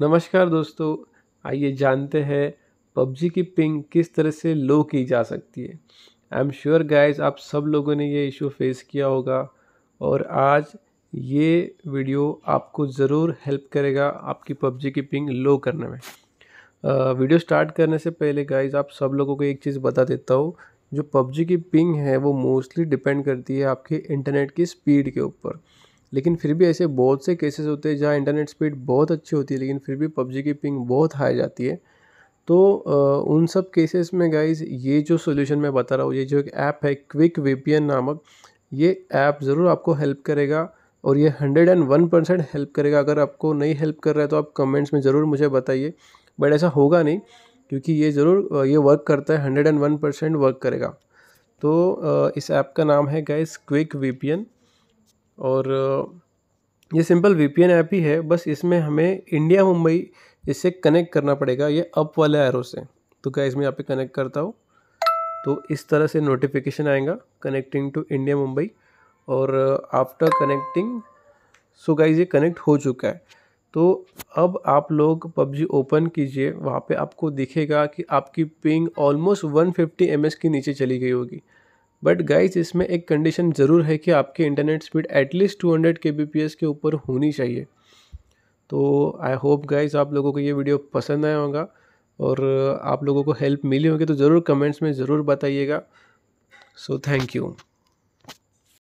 नमस्कार दोस्तों आइए जानते हैं पबजी की पिंग किस तरह से लो की जा सकती है आई एम श्योर गाइज आप सब लोगों ने ये इशू फेस किया होगा और आज ये वीडियो आपको ज़रूर हेल्प करेगा आपकी पबजी की पिंग लो करने में वीडियो स्टार्ट करने से पहले गाइज आप सब लोगों को एक चीज़ बता देता हूँ जो पबजी की पिंग है वो मोस्टली डिपेंड करती है आपके इंटरनेट की स्पीड के ऊपर लेकिन फिर भी ऐसे बहुत से केसेस होते हैं जहाँ इंटरनेट स्पीड बहुत अच्छी होती है लेकिन फिर भी पबजी की पिंग बहुत हाई जाती है तो उन सब केसेस में गाइज ये जो सोल्यूशन मैं बता रहा हूँ ये जो एक ऐप है क्विक वी नामक ये ऐप ज़रूर आपको हेल्प करेगा और ये hundred and one percent help करेगा अगर आपको नहीं हेल्प कर रहा है तो आप कमेंट्स में ज़रूर मुझे बताइए बट ऐसा होगा नहीं क्योंकि ये ज़रूर ये वर्क करता है hundred and one percent work करेगा तो इस ऐप का नाम है गाइस क्विक वीपीएन और ये सिंपल वी ऐप ही है बस इसमें हमें इंडिया मुंबई इससे कनेक्ट करना पड़ेगा ये अप वाले एरो से तो क्या इसमें यहाँ पे कनेक्ट करता हूँ तो इस तरह से नोटिफिकेशन आएगा कनेक्टिंग टू इंडिया मुंबई और आफ्टर कनेक्टिंग सो गाइज ये कनेक्ट हो चुका है तो अब आप लोग पबजी ओपन कीजिए वहाँ पे आपको दिखेगा कि आपकी पिंग ऑलमोस्ट 150 एम के नीचे चली गई होगी बट गाइज इसमें एक कंडीशन ज़रूर है कि आपकी internet speed at least two hundred K B P S के ऊपर होनी चाहिए तो आई होप गाइज आप लोगों को ये वीडियो पसंद आया होगा और आप लोगों को हेल्प मिली होगी तो ज़रूर कमेंट्स में ज़रूर बताइएगा सो थैंक यू